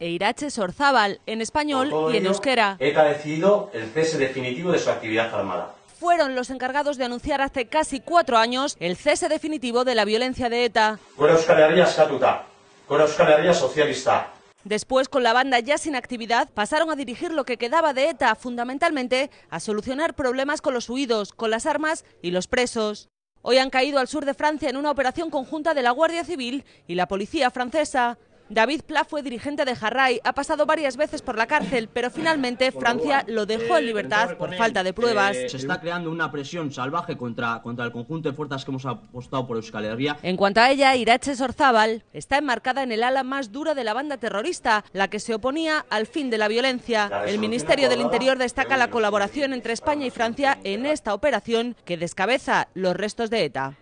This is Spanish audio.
e Irache Sorzábal, en español y en euskera. ETA ha decidido el cese definitivo de su actividad armada fueron los encargados de anunciar hace casi cuatro años el cese definitivo de la violencia de ETA. socialista. Después, con la banda ya sin actividad, pasaron a dirigir lo que quedaba de ETA, fundamentalmente a solucionar problemas con los huidos, con las armas y los presos. Hoy han caído al sur de Francia en una operación conjunta de la Guardia Civil y la Policía Francesa. David Pla fue dirigente de Jarray, ha pasado varias veces por la cárcel, pero finalmente Francia lo dejó en eh, libertad eh, por falta de eh, pruebas. Se está creando una presión salvaje contra, contra el conjunto de fuerzas que hemos apostado por Euskal Herria. En cuanto a ella, Irache Sorzábal está enmarcada en el ala más dura de la banda terrorista, la que se oponía al fin de la violencia. El Ministerio del Interior destaca la colaboración entre España y Francia en esta operación que descabeza los restos de ETA.